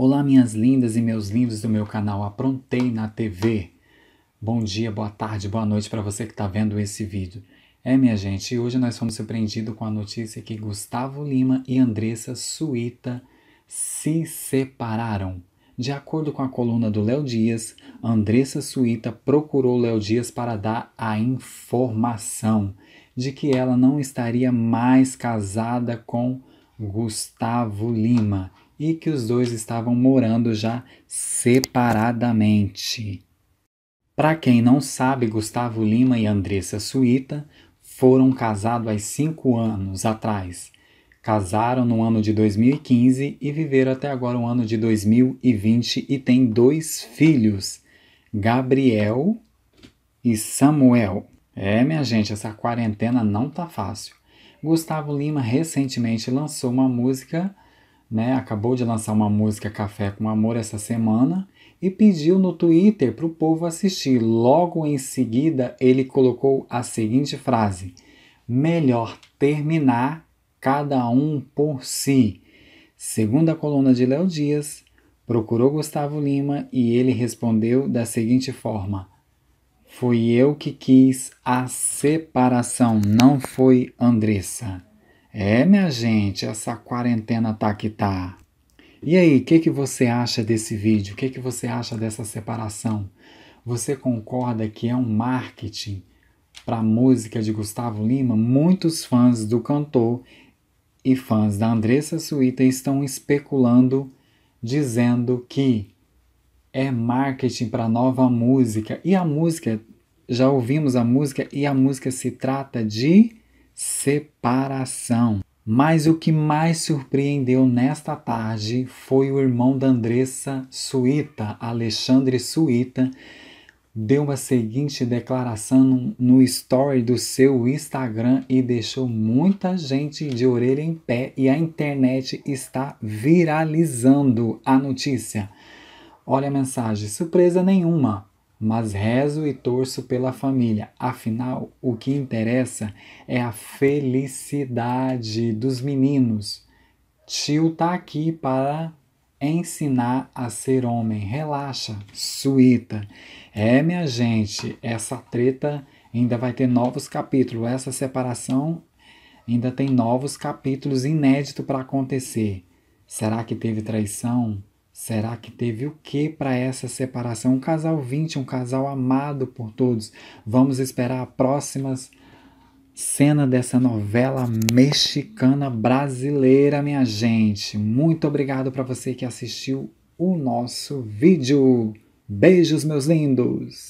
Olá, minhas lindas e meus lindos do meu canal Aprontei na TV. Bom dia, boa tarde, boa noite para você que está vendo esse vídeo. É, minha gente, hoje nós fomos surpreendidos com a notícia que Gustavo Lima e Andressa Suíta se separaram. De acordo com a coluna do Léo Dias, Andressa Suíta procurou Léo Dias para dar a informação de que ela não estaria mais casada com Gustavo Lima e que os dois estavam morando já separadamente. Para quem não sabe, Gustavo Lima e Andressa Suíta foram casados há cinco anos atrás. Casaram no ano de 2015 e viveram até agora o ano de 2020 e têm dois filhos, Gabriel e Samuel. É, minha gente, essa quarentena não tá fácil. Gustavo Lima recentemente lançou uma música né, acabou de lançar uma música Café com Amor essa semana e pediu no Twitter para o povo assistir. Logo em seguida, ele colocou a seguinte frase: Melhor terminar cada um por si. Segundo a coluna de Léo Dias, procurou Gustavo Lima e ele respondeu da seguinte forma: Fui eu que quis a separação, não foi Andressa. É, minha gente, essa quarentena tá que tá. E aí, o que, que você acha desse vídeo? O que, que você acha dessa separação? Você concorda que é um marketing para a música de Gustavo Lima? Muitos fãs do cantor e fãs da Andressa Suíta estão especulando, dizendo que é marketing para nova música. E a música, já ouvimos a música, e a música se trata de separação. Mas o que mais surpreendeu nesta tarde foi o irmão da Andressa Suíta, Alexandre Suíta, deu a seguinte declaração no story do seu Instagram e deixou muita gente de orelha em pé e a internet está viralizando a notícia. Olha a mensagem, surpresa nenhuma mas rezo e torço pela família. Afinal, o que interessa é a felicidade dos meninos. Tio tá aqui para ensinar a ser homem. Relaxa, suíta. É, minha gente, essa treta ainda vai ter novos capítulos. Essa separação ainda tem novos capítulos inéditos para acontecer. Será que teve traição? Será que teve o que para essa separação? Um casal 20, um casal amado por todos. Vamos esperar a próxima cena dessa novela mexicana brasileira, minha gente. Muito obrigado para você que assistiu o nosso vídeo. Beijos, meus lindos!